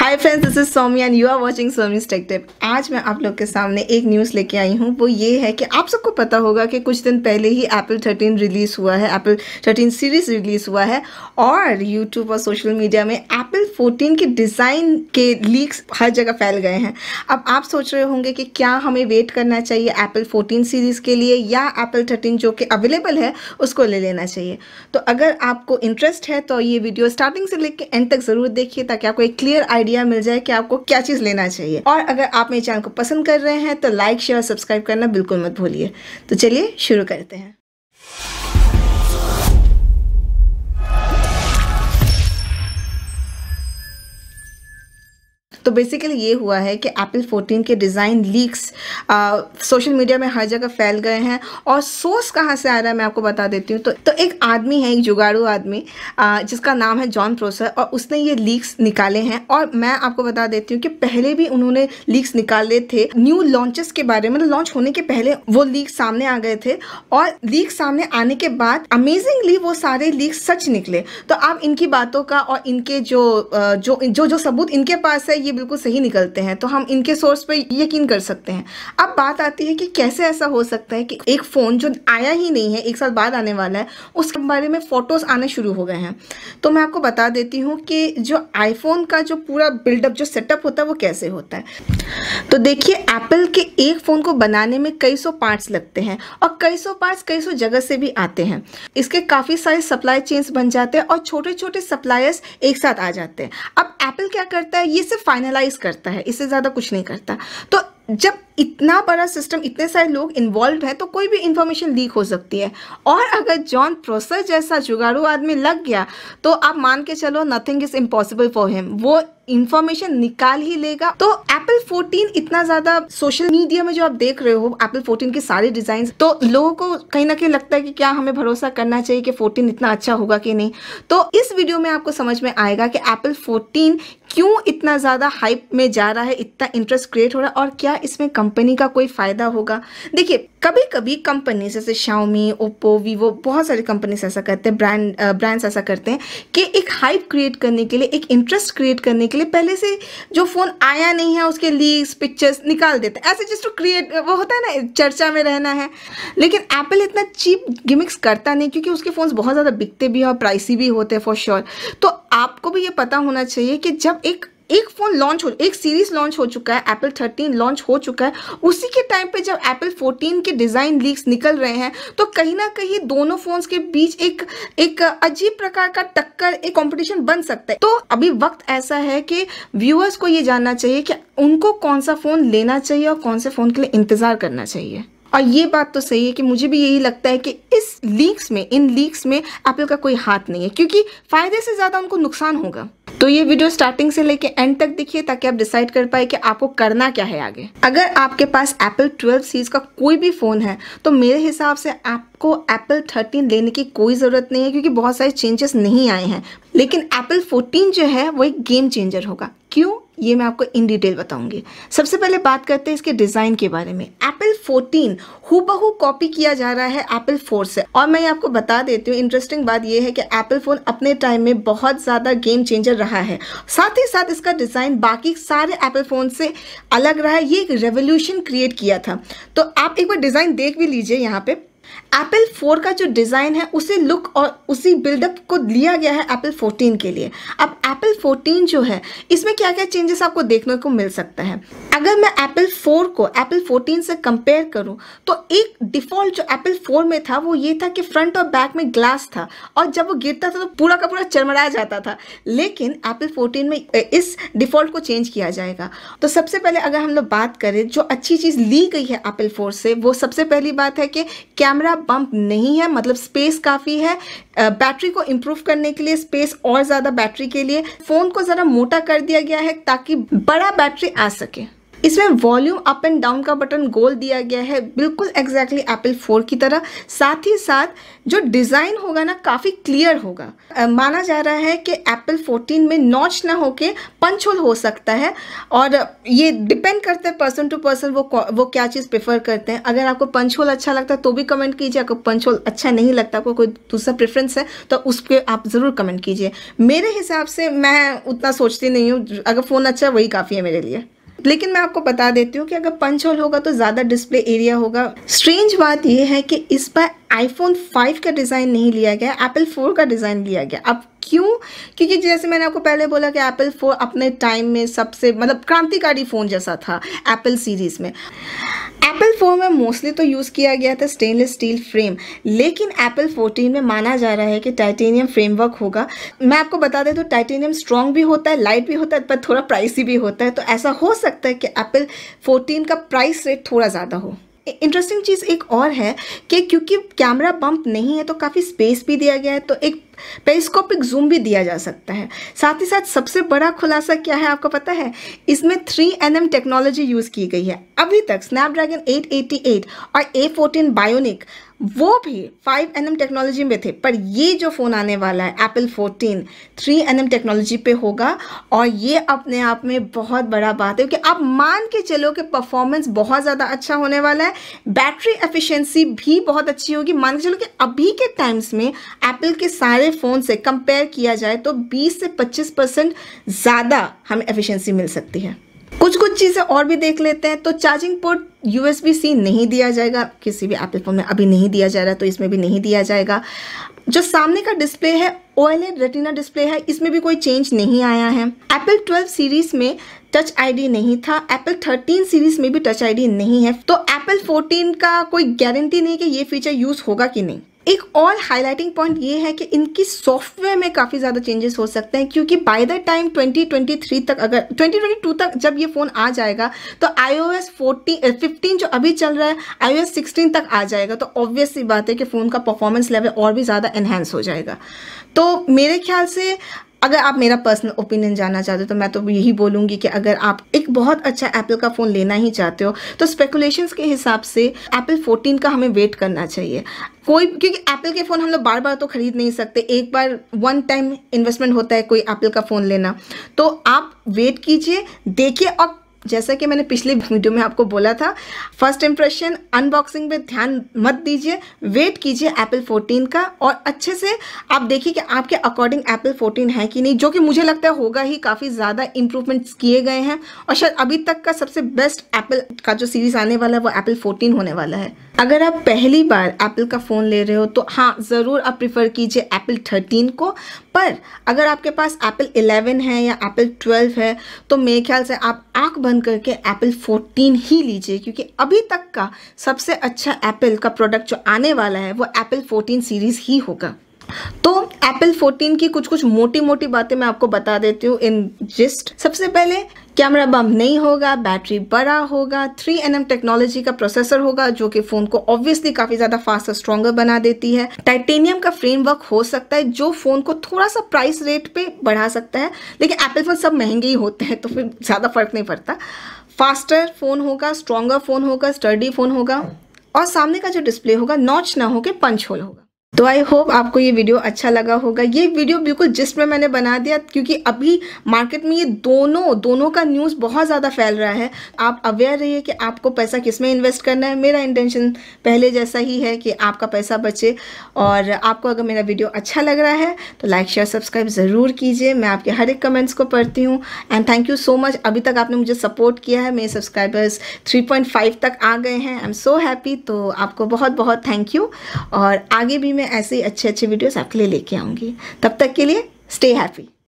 hi friends this is Somi and you are watching Somi's tech tip आज मैं आप लोग के सामने एक न्यूज़ लेके आई हूँ वो ये है कि आप सबको पता होगा कि कुछ दिन पहले ही एप्पल 13 रिलीज़ हुआ है एप्पल 13 सीरीज़ रिलीज़ हुआ है और यूट्यूब और सोशल मीडिया में एप्पल 14 के डिज़ाइन के लीक्स हर जगह फैल गए हैं अब आप सोच रहे होंगे कि क्या हमें वेट करना चाहिए एप्पल फोर्टीन सीरीज़ के लिए या एप्पल थर्टीन जो कि अवेलेबल है उसको ले लेना चाहिए तो अगर आपको इंटरेस्ट है तो ये वीडियो स्टार्टिंग से लेकर एंड तक ज़रूर देखिए ताकि आपको एक क्लियर आइडिया आइडिया मिल जाए कि आपको क्या चीज़ लेना चाहिए और अगर आप मेरे चैनल को पसंद कर रहे हैं तो लाइक शेयर और सब्सक्राइब करना बिल्कुल मत भूलिए तो चलिए शुरू करते हैं तो बेसिकली ये हुआ है कि एप्पल 14 के डिज़ाइन लीक्स सोशल मीडिया में हर जगह फैल गए हैं और सोर्स कहाँ से आ रहा है मैं आपको बता देती हूँ तो, तो एक आदमी है एक जुगाड़ू आदमी आ, जिसका नाम है जॉन प्रोसर और उसने ये लीक्स निकाले हैं और मैं आपको बता देती हूँ कि पहले भी उन्होंने लीक्स निकाले थे न्यू लॉन्चेस के बारे में मतलब लॉन्च होने के पहले वो लीक सामने आ गए थे और लीक सामने आने के बाद अमेजिंगली वो सारे लीक सच निकले तो आप इनकी बातों का और इनके जो जो जो जो सबूत इनके पास है ये बिल्कुल सही निकलते हैं तो हम इनके सोर्स पर यकीन कर सकते हैं अब बात आती है कि कैसे ऐसा हो सकता है कि एक फ़ोन जो आया ही नहीं है एक साल बाद आने वाला है उसके बारे में फ़ोटोज़ आने शुरू हो गए हैं तो मैं आपको बता देती हूँ कि जो आईफोन का जो पूरा बिल्डअप जो सेटअप होता है वो कैसे होता है तो देखिए एप्पल के एक फ़ोन को बनाने में कई सौ पार्ट्स लगते हैं और कई सौ पार्ट्स कई सौ जगह से भी आते हैं इसके काफ़ी सारे सप्लाई चेन्स बन जाते हैं और छोटे छोटे सप्लायर्स एक साथ आ जाते हैं अब एप्पल क्या करता है ये सिर्फ फाइनलाइज करता है इससे ज़्यादा कुछ नहीं करता तो जब इतना बड़ा सिस्टम इतने सारे लोग इन्वॉल्व हैं तो कोई भी इन्फॉर्मेशन लीक हो सकती है और अगर जॉन प्रोसर जैसा जुगाड़ू आदमी लग गया तो आप मान के चलो nothing is impossible for him वो इन्फॉर्मेशन निकाल ही लेगा तो एप्पल 14 इतना ज्यादा सोशल मीडिया में जो आप देख रहे हो एप्पल 14 के सारे डिजाइन तो लोगों को कहीं ना कहीं लगता है कि क्या हमें भरोसा करना चाहिए कि 14 इतना अच्छा होगा कि नहीं तो इस वीडियो में आपको समझ में आएगा कि एप्पल 14 क्यों इतना ज़्यादा हाइप में जा रहा है इतना इंटरेस्ट क्रिएट हो रहा है और क्या इसमें कंपनी का कोई फ़ायदा होगा देखिए कभी कभी कंपनीज जैसे शाओमी ओप्पो वीवो बहुत सारी कंपनीज ऐसा करते हैं ब्रांड ब्रांड्स ऐसा करते हैं कि एक हाइप क्रिएट करने के लिए एक इंटरेस्ट क्रिएट करने के लिए पहले से जो फ़ोन आया नहीं है उसके लीक्स पिक्चर्स निकाल देते हैं ऐसे जिसको क्रिएट वो होता है ना चर्चा में रहना है लेकिन एप्पल इतना चीप गिमिक्स करता नहीं क्योंकि उसके फ़ोन बहुत ज़्यादा बिकते भी हैं और प्राइसी भी होते हैं फॉर श्योर तो आपको भी ये पता होना चाहिए कि जब एक एक फ़ोन लॉन्च हो एक सीरीज़ लॉन्च हो चुका है एप्पल 13 लॉन्च हो चुका है उसी के टाइम पे जब एप्पल 14 के डिज़ाइन लीक्स निकल रहे हैं तो कहीं ना कहीं दोनों फ़ोन्स के बीच एक एक अजीब प्रकार का टक्कर एक कंपटीशन बन सकता है तो अभी वक्त ऐसा है कि व्यूअर्स को ये जानना चाहिए कि उनको कौन सा फ़ोन लेना चाहिए और कौन से फ़ोन के लिए इंतज़ार करना चाहिए और ये बात तो सही है कि मुझे भी यही लगता है कि इस लीक्स में इन लीक्स में एप्पल का कोई हाथ नहीं है क्योंकि फ़ायदे से ज़्यादा उनको नुकसान होगा तो ये वीडियो स्टार्टिंग से लेके एंड तक देखिए ताकि आप डिसाइड कर पाए कि आपको करना क्या है आगे अगर आपके पास एप्पल ट्वेल्व सीरीज का कोई भी फ़ोन है तो मेरे हिसाब से आपको एप्पल थर्टीन लेने की कोई ज़रूरत नहीं है क्योंकि बहुत सारे चेंजेस नहीं आए हैं लेकिन एप्पल फोर्टीन जो है वो एक गेम चेंजर होगा क्यों ये मैं आपको इन डिटेल बताऊंगी सबसे पहले बात करते हैं इसके डिज़ाइन के बारे में एप्पल 14 हु हूबहू कॉपी किया जा रहा है एप्पल 4 से और मैं आपको बता देती हूँ इंटरेस्टिंग बात ये है कि एप्पल फ़ोन अपने टाइम में बहुत ज़्यादा गेम चेंजर रहा है साथ ही साथ इसका डिज़ाइन बाकी सारे एप्पल फ़ोन से अलग रहा है ये एक रेवोल्यूशन क्रिएट किया था तो आप एक बार डिज़ाइन देख भी लीजिए यहाँ पे एप्पल 4 का जो डिज़ाइन है उसी लुक और उसी बिल्डअप को लिया गया है एप्पल 14 के लिए अब एप्पल 14 जो है इसमें क्या क्या चेंजेस आपको देखने को मिल सकता है अगर मैं एप्पल 4 को एप्पल 14 से कंपेयर करूं तो एक डिफ़ॉल्ट जो एप्पल 4 में था वो ये था कि फ्रंट और बैक में ग्लास था और जब वो गिरता था तो पूरा का पूरा चरमराया जाता था लेकिन एप्पल फोर्टीन में इस डिफ़ॉल्ट को चेंज किया जाएगा तो सबसे पहले अगर हम लोग बात करें जो अच्छी चीज़ ली गई है एप्पल फोर से वो सबसे पहली बात है कि कैमरा पंप नहीं है मतलब स्पेस काफ़ी है बैटरी को इम्प्रूव करने के लिए स्पेस और ज़्यादा बैटरी के लिए फ़ोन को ज़रा मोटा कर दिया गया है ताकि बड़ा बैटरी आ सके इसमें वॉल्यूम अप एंड डाउन का बटन गोल दिया गया है बिल्कुल एग्जैक्टली एप्पल फोर की तरह साथ ही साथ जो डिज़ाइन होगा ना काफ़ी क्लियर होगा आ, माना जा रहा है कि एप्पल फोर्टीन में नॉच ना होके पंच होल हो सकता है और ये डिपेंड करता है पर्सन टू पर्सन वो वो क्या चीज़ प्रेफर करते हैं अगर आपको पंच होल अच्छा लगता है तो भी कमेंट कीजिए आपको पंच होल अच्छा नहीं लगता आपको कोई दूसरा प्रेफरेंस है तो उस पर आप ज़रूर कमेंट कीजिए मेरे हिसाब से मैं उतना सोचती नहीं हूँ अगर फ़ोन अच्छा वही काफ़ी है मेरे लिए लेकिन मैं आपको बता देती हूँ कि अगर पंच होल होगा तो ज़्यादा डिस्प्ले एरिया होगा स्ट्रेंज बात यह है कि इस पर आईफोन 5 का डिज़ाइन नहीं लिया गया एप्पल 4 का डिज़ाइन लिया गया अब क्यों क्योंकि जैसे मैंने आपको पहले बोला कि एप्पल 4 अपने टाइम में सबसे मतलब क्रांतिकारी फ़ोन जैसा था एप्पल सीरीज़ में एप्पल फोर में मोस्टली तो यूज़ किया गया था स्टेनलेस स्टील फ्रेम लेकिन एप्पल फोर्टीन में माना जा रहा है कि टाइटेनियम फ्रेमवर्क होगा मैं आपको बता दें तो टाइटेनियम स्ट्रॉन्ग भी होता है लाइट भी होता है पर थोड़ा प्राइसी भी होता है तो ऐसा हो सकता है कि एप्पल फोर्टीन का प्राइस रेट थोड़ा ज़्यादा हो इंटरेस्टिंग चीज़ एक और है कि क्योंकि कैमरा बम्प नहीं है तो काफ़ी स्पेस भी दिया गया है तो एक पेरिस्कोपिक जूम भी दिया जा सकता है साथ ही साथ सबसे बड़ा खुलासा क्या है आपको पता है इसमें थ्री एन टेक्नोलॉजी यूज़ की गई है अभी तक स्नैपड्रैगन 888 और A14 बायोनिक वो भी 5 टेक्नोलॉजी में थे पर ये जो फ़ोन आने वाला है एप्पल 14 एन एम टेक्नोलॉजी पे होगा और ये अपने आप में बहुत बड़ा बात है क्योंकि आप मान के चलो कि परफॉर्मेंस बहुत ज़्यादा अच्छा होने वाला है बैटरी एफिशिएंसी भी बहुत अच्छी होगी मान के चलो कि अभी के टाइम्स में एप्पल के सारे दूसरे फ़ोन से कंपेयर किया जाए तो 20 से 25 परसेंट ज़्यादा हमें एफिशिएंसी मिल सकती है कुछ कुछ चीज़ें और भी देख लेते हैं तो charging port U S B C नहीं दिया जाएगा किसी भी एप्पल फोन में अभी नहीं दिया जा रहा तो इसमें भी नहीं दिया जाएगा जो सामने का डिस्प्ले है ओ एल रेटिना डिस्प्ले है इसमें भी कोई चेंज नहीं आया है एप्पल 12 सीरीज में टच आईडी नहीं था एप्पल 13 सीरीज में भी टच आईडी नहीं है तो एप्पल 14 का कोई गारंटी नहीं कि ये फीचर यूज़ होगा कि नहीं एक और हाईलाइटिंग पॉइंट ये है कि इनकी सॉफ्टवेयर में काफ़ी ज़्यादा चेंजेस हो सकते हैं क्योंकि बाय द टाइम 2023 तक अगर 2022 तक जब ये फ़ोन आ जाएगा तो आई ओ एस जो अभी चल रहा है आई ओ एस सिक्सटीन तक आ जाएगा तो ऑब्वियस सी बात है कि फ़ोन का परफॉर्मेंस लेवल और भी ज़्यादा इन्हेंस हो जाएगा तो मेरे ख्याल से अगर आप मेरा पर्सनल ओपिनियन जानना चाहते हो तो मैं तो यही बोलूंगी कि अगर आप एक बहुत अच्छा एप्पल का फ़ोन लेना ही चाहते हो तो स्पेकुलेशन के हिसाब से एप्पल 14 का हमें वेट करना चाहिए कोई क्योंकि एप्पल के फ़ोन हम लोग बार बार तो खरीद नहीं सकते एक बार वन टाइम इन्वेस्टमेंट होता है कोई एप्पल का फ़ोन लेना तो आप वेट कीजिए देखिए और जैसा कि मैंने पिछले वीडियो में आपको बोला था फर्स्ट इंप्रेशन अनबॉक्सिंग पे ध्यान मत दीजिए वेट कीजिए एप्पल 14 का और अच्छे से आप देखिए कि आपके अकॉर्डिंग एप्पल 14 है कि नहीं जो कि मुझे लगता है होगा ही काफ़ी ज़्यादा इंप्रूवमेंट्स किए गए हैं और शायद अभी तक का सबसे बेस्ट एप्पल का जो सीरीज़ आने वाला है वो एप्पल फोर्टीन होने वाला है अगर आप पहली बार एप्पल का फ़ोन ले रहे हो तो हाँ ज़रूर आप प्रिफर कीजिए एप्पल थर्टीन को पर अगर आपके पास एप्पल इलेवन है या एप्पल ट्वेल्व है तो मेरे ख्याल से आप आंख बंद करके एप्पल 14 ही लीजिए क्योंकि अभी तक का सबसे अच्छा एप्पल का प्रोडक्ट जो आने वाला है वो एप्पल 14 सीरीज़ ही होगा तो एप्पल 14 की कुछ कुछ मोटी मोटी बातें मैं आपको बता देती हूँ इन जिस्ट सबसे पहले कैमरा बम नहीं होगा बैटरी बड़ा होगा 3nm टेक्नोलॉजी का प्रोसेसर होगा जो कि फ़ोन को ऑब्वियसली काफ़ी ज़्यादा फास्ट और स्ट्रॉन्गर बना देती है टाइटेनियम का फ्रेमवर्क हो सकता है जो फ़ोन को थोड़ा सा प्राइस रेट पे बढ़ा सकता है लेकिन एप्पल फ़ोन सब महंगे ही होते हैं तो फिर ज़्यादा फ़र्क नहीं पड़ता फास्टर फ़ोन होगा स्ट्रॉगर फ़ोन होगा स्टर्डी फ़ोन होगा और सामने का जो डिस्प्ले होगा नॉच ना होकर पंच होल होगा तो आई होप आपको ये वीडियो अच्छा लगा होगा ये वीडियो बिल्कुल जिस में मैंने बना दिया क्योंकि अभी मार्केट में ये दोनों दोनों का न्यूज़ बहुत ज़्यादा फैल रहा है आप अवेयर रहिए कि आपको पैसा किस में इन्वेस्ट करना है मेरा इंटेंशन पहले जैसा ही है कि आपका पैसा बचे और आपको अगर मेरा वीडियो अच्छा लग रहा है तो लाइक शेयर सब्सक्राइब ज़रूर कीजिए मैं आपके हर एक कमेंट्स को पढ़ती हूँ and thank you so much अभी तक आपने मुझे सपोर्ट किया है मेरे सब्सक्राइबर्स थ्री तक आ गए हैं आई एम सो हैप्पी तो आपको बहुत बहुत थैंक यू और आगे भी मैं ऐसे ही अच्छे अच्छे वीडियोस आपके लिए लेके आऊँगी तब तक के लिए स्टे हैप्पी